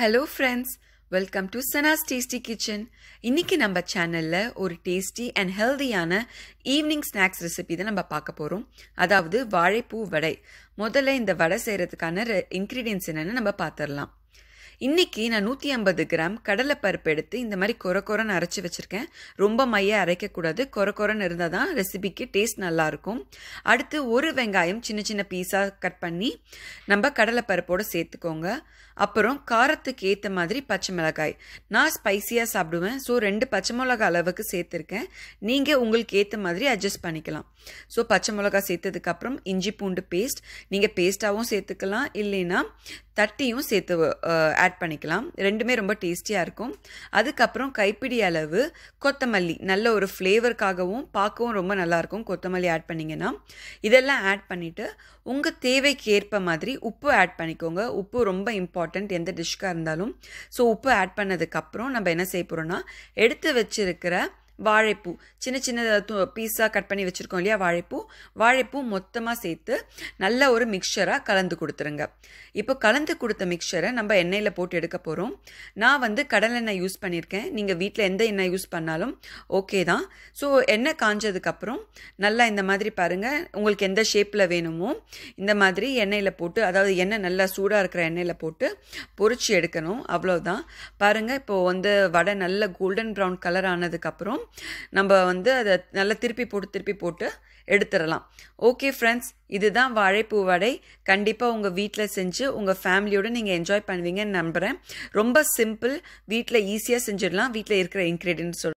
hello friends welcome to Sana's tasty kitchen இன்றைக்கி நம்ம சேனலில் ஒரு டேஸ்டி அண்ட் ஹெல்தியான ஈவினிங் ஸ்நாக்ஸ் ரெசிபி தான் நம்ம பார்க்க போகிறோம் அதாவது வாழைப்பூ வடை முதல்ல இந்த வடை செய்கிறதுக்கான இன்க்ரீடியன்ஸ் என்னென்னு நம்ம பார்த்துடலாம் இன்றைக்கி நான் நூற்றி ஐம்பது கிராம் கடலைப்பருப்பு எடுத்து இந்த மாதிரி கொர கொரன்னு அரைச்சி வச்சுருக்கேன் ரொம்ப மைய அரைக்கக்கூடாது கொர கொரன்னு இருந்தால் தான் ரெசிபிக்கு டேஸ்ட் நல்லாயிருக்கும் அடுத்து ஒரு வெங்காயம் சின்ன சின்ன பீஸாக கட் பண்ணி நம்ம கடலைப்பருப்போடு சேர்த்துக்கோங்க அப்புறம் காரத்துக்கு ஏற்ற மாதிரி பச்சை மிளகாய் நான் ஸ்பைசியாக சாப்பிடுவேன் ஸோ ரெண்டு பச்சை மிளகா அளவுக்கு சேர்த்துருக்கேன் நீங்கள் உங்களுக்கு ஏற்ற மாதிரி அட்ஜஸ்ட் பண்ணிக்கலாம் ஸோ பச்சை மிளகா சேர்த்ததுக்கப்புறம் இஞ்சி பூண்டு பேஸ்ட் நீங்கள் பேஸ்ட்டாகவும் சேர்த்துக்கலாம் இல்லைன்னா தட்டியும் சேர்த்து ஆட் பண்ணிக்கலாம் ரெண்டுமே ரொம்ப டேஸ்டியாக இருக்கும் அதுக்கப்புறம் கைப்பிடி அளவு கொத்தமல்லி நல்ல ஒரு ஃப்ளேவருக்காகவும் பார்க்கவும் ரொம்ப நல்லாயிருக்கும் கொத்தமல்லி ஆட் பண்ணிங்கன்னா இதெல்லாம் ஆட் பண்ணிவிட்டு உங்கள் தேவைக்கு ஏற்ப மாதிரி உப்பு ஆட் பண்ணிக்கோங்க உப்பு ரொம்ப இம்பார்ட்டண்ட் எந்த டிஷ்ஷாக இருந்தாலும் ஸோ உப்பு ஆட் பண்ணதுக்கப்புறம் நம்ம என்ன செய்ய போகிறோன்னா எடுத்து வச்சுருக்கிற வாழைப்பூ சின்ன சின்ன பீஸாக கட் பண்ணி வச்சுருக்கோம் இல்லையா வாழைப்பூ வாழைப்பூ மொத்தமாக சேர்த்து நல்ல ஒரு மிக்சராக கலந்து கொடுத்துருங்க இப்போ கலந்து கொடுத்த மிக்சரை நம்ம எண்ணெயில் போட்டு எடுக்க போகிறோம் நான் வந்து கடலெண்ணெய் யூஸ் பண்ணியிருக்கேன் நீங்கள் வீட்டில் எந்த எண்ணெய் யூஸ் பண்ணாலும் ஓகே தான் ஸோ எண்ணெய் காஞ்சதுக்கப்புறம் நல்லா இந்த மாதிரி பாருங்கள் உங்களுக்கு எந்த ஷேப்பில் வேணுமோ இந்த மாதிரி எண்ணெயில் போட்டு அதாவது எண்ணெய் நல்லா சூடாக இருக்கிற எண்ணெயில் போட்டு பொறிச்சு எடுக்கணும் அவ்வளோதான் பாருங்கள் இப்போது வந்து வடை நல்ல கோல்டன் ப்ரௌன் கலர் ஆனதுக்கப்புறம் நம்ம வந்து அதை நல்லா திருப்பி போட்டு திருப்பி போட்டு எடுத்துடலாம் ஓகே ஃப்ரெண்ட்ஸ் இதுதான் வாழைப்பூ வடை கண்டிப்பாக உங்கள் வீட்டில் செஞ்சு உங்கள் ஃபேமிலியோடு நீங்கள் என்ஜாய் பண்ணுவீங்கன்னு நம்புகிறேன் ரொம்ப சிம்பிள் வீட்டில் ஈஸியாக செஞ்சிடலாம் வீட்டில் இருக்கிற இன்க்ரீடியன்ஸ்